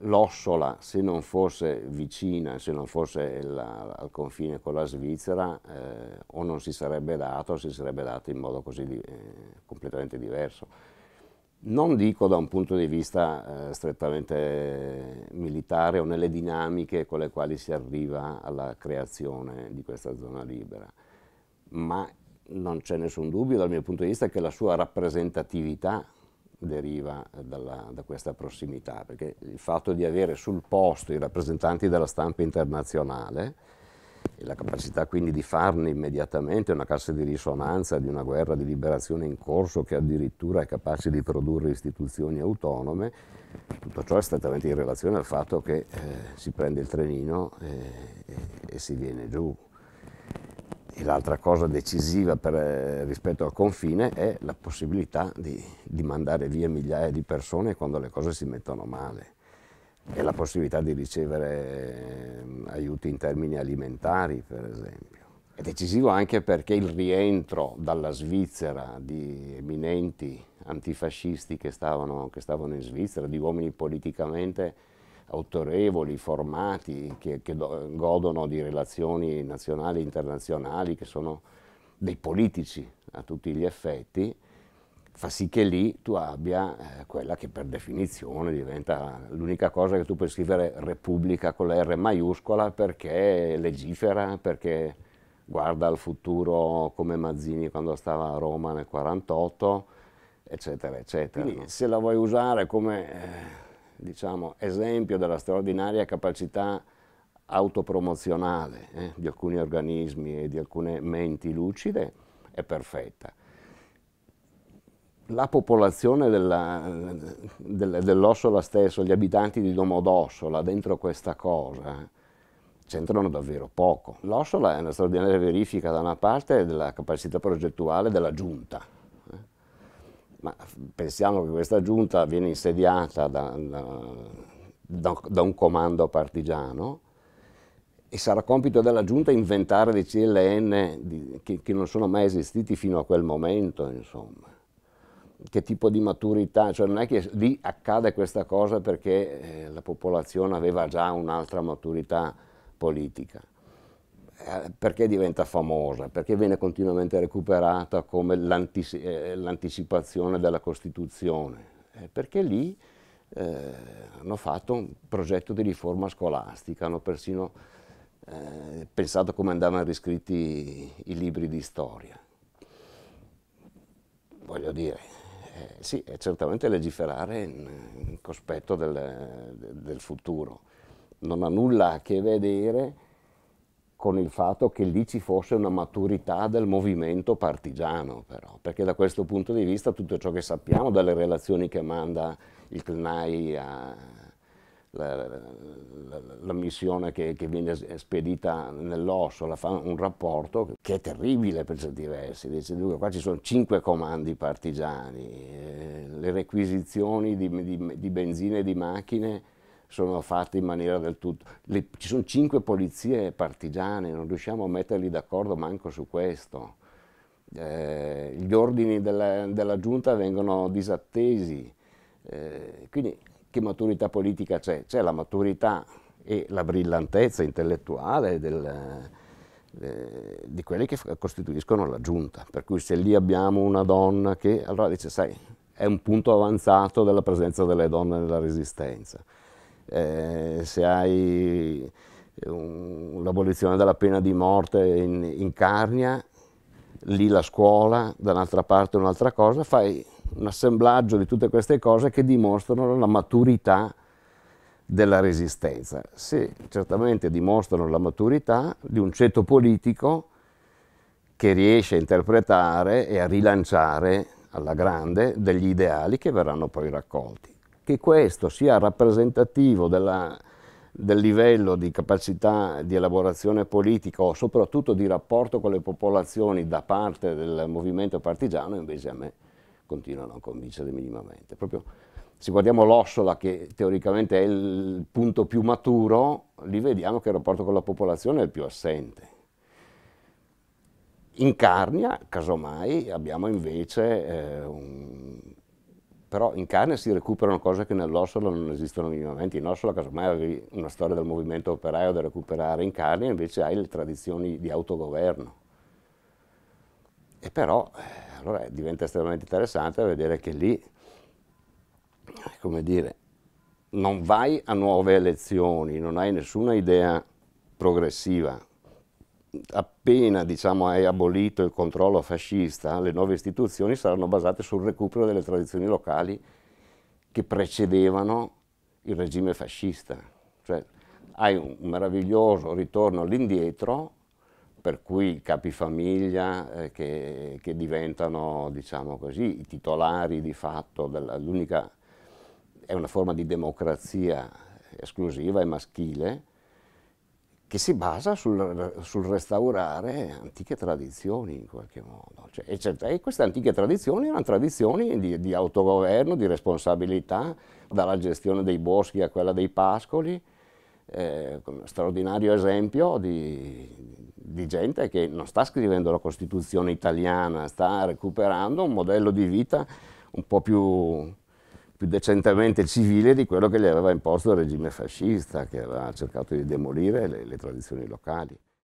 l'Ossola, se non fosse vicina, se non fosse la, al confine con la Svizzera, eh, o non si sarebbe dato, o si sarebbe dato in modo così eh, completamente diverso. Non dico da un punto di vista eh, strettamente militare o nelle dinamiche con le quali si arriva alla creazione di questa zona libera, ma non c'è nessun dubbio dal mio punto di vista che la sua rappresentatività deriva dalla, da questa prossimità, perché il fatto di avere sul posto i rappresentanti della stampa internazionale e la capacità quindi di farne immediatamente una cassa di risonanza di una guerra di liberazione in corso che addirittura è capace di produrre istituzioni autonome, tutto ciò è strettamente in relazione al fatto che eh, si prende il trenino e, eh, e, e si viene giù. E l'altra cosa decisiva per, eh, rispetto al confine è la possibilità di, di, mandare via migliaia di persone quando le cose si mettono male e la possibilità di ricevere ehm, aiuti in termini alimentari, per esempio. È decisivo anche perché il rientro dalla Svizzera di eminenti antifascisti che stavano, che stavano in Svizzera, di uomini politicamente autorevoli, formati, che, che godono di relazioni nazionali e internazionali, che sono dei politici a tutti gli effetti, fa sì che lì tu abbia eh, quella che per definizione diventa l'unica cosa che tu puoi scrivere Repubblica con la R maiuscola perché legifera, perché guarda al futuro come Mazzini quando stava a Roma nel 48, eccetera, eccetera. Quindi se la vuoi usare come... Eh, diciamo, esempio della straordinaria capacità autopromozionale eh, di alcuni organismi e di alcune menti lucide è perfetta. La popolazione dell'Ossola dell stesso, gli abitanti di Domodossola, dentro questa cosa, c'entrano davvero poco. L'Ossola è una straordinaria verifica da una parte della capacità progettuale della giunta, ma pensiamo che questa giunta viene insediata da, da, da un comando partigiano e sarà compito della giunta inventare dei CLN di, che, che, non sono mai esistiti fino a quel momento, insomma. Che tipo di maturità, cioè non è che lì accade questa cosa perché eh, la popolazione aveva già un'altra maturità politica. Eh, perché diventa famosa? Perché viene continuamente recuperata come eh, l'anticipazione della Costituzione? Eh, perché lì eh, hanno fatto un progetto di riforma scolastica, hanno persino eh, pensato come andavano riscritti i libri di storia. Voglio dire, eh, sì, è certamente legiferare in, in cospetto del, del futuro, non ha nulla a che vedere con il fatto che lì ci fosse una maturità del movimento partigiano, però, perché da questo punto di vista tutto ciò che sappiamo dalle relazioni che manda il CNAI la, la, la, missione che, che, viene spedita nell'osso, la fa un rapporto che è terribile per certi versi, dice dunque qua ci sono cinque comandi partigiani, eh, le requisizioni di, di, di benzina e di macchine sono fatti in maniera del tutto... Le, ci sono cinque polizie partigiane, non riusciamo a metterli d'accordo manco su questo. Eh, gli ordini della, della, giunta vengono disattesi, eh, quindi che maturità politica c'è? C'è la maturità e la brillantezza intellettuale del, eh, di quelli che costituiscono la giunta, per cui se lì abbiamo una donna che allora dice sai è un punto avanzato della presenza delle donne nella resistenza eh, se hai eh, un, l'abolizione della pena di morte in, in Carnia, lì la scuola, dall'altra parte un'altra cosa, fai un assemblaggio di tutte queste cose che dimostrano la maturità della resistenza. Sì, certamente dimostrano la maturità di un ceto politico che riesce a interpretare e a rilanciare alla grande degli ideali che verranno poi raccolti che questo sia rappresentativo della, del livello di capacità di elaborazione politica o soprattutto di rapporto con le popolazioni da parte del movimento partigiano, invece a me continua a non convincere minimamente. Proprio se guardiamo l'Ossola, che teoricamente è il punto più maturo, lì vediamo che il rapporto con la popolazione è il più assente. In Carnia, casomai, abbiamo invece eh, un però in carne si recuperano cose che nell'ossolo non esistono minimamente, in ossolo casomai avevi una storia del movimento operaio da recuperare, in carne invece hai le tradizioni di autogoverno. E però eh, allora diventa estremamente interessante vedere che lì, eh, come dire, non vai a nuove elezioni, non hai nessuna idea progressiva, appena diciamo, è abolito il controllo fascista, le nuove istituzioni saranno basate sul recupero delle tradizioni locali che precedevano il regime fascista. Cioè, hai un meraviglioso ritorno all'indietro, per cui capifamiglia eh, che, che, diventano, diciamo così, i titolari di fatto dell'unica... è una forma di democrazia esclusiva e maschile, che si basa sul, sul, restaurare antiche tradizioni in qualche modo. Cioè, eccetera. E queste antiche tradizioni erano tradizioni di, di, autogoverno, di responsabilità, dalla gestione dei boschi a quella dei pascoli, eh, straordinario esempio di, di gente che non sta scrivendo la Costituzione italiana, sta recuperando un modello di vita un po' più più decentemente civile di quello che gli aveva imposto il regime fascista, che aveva cercato di demolire le, le tradizioni locali.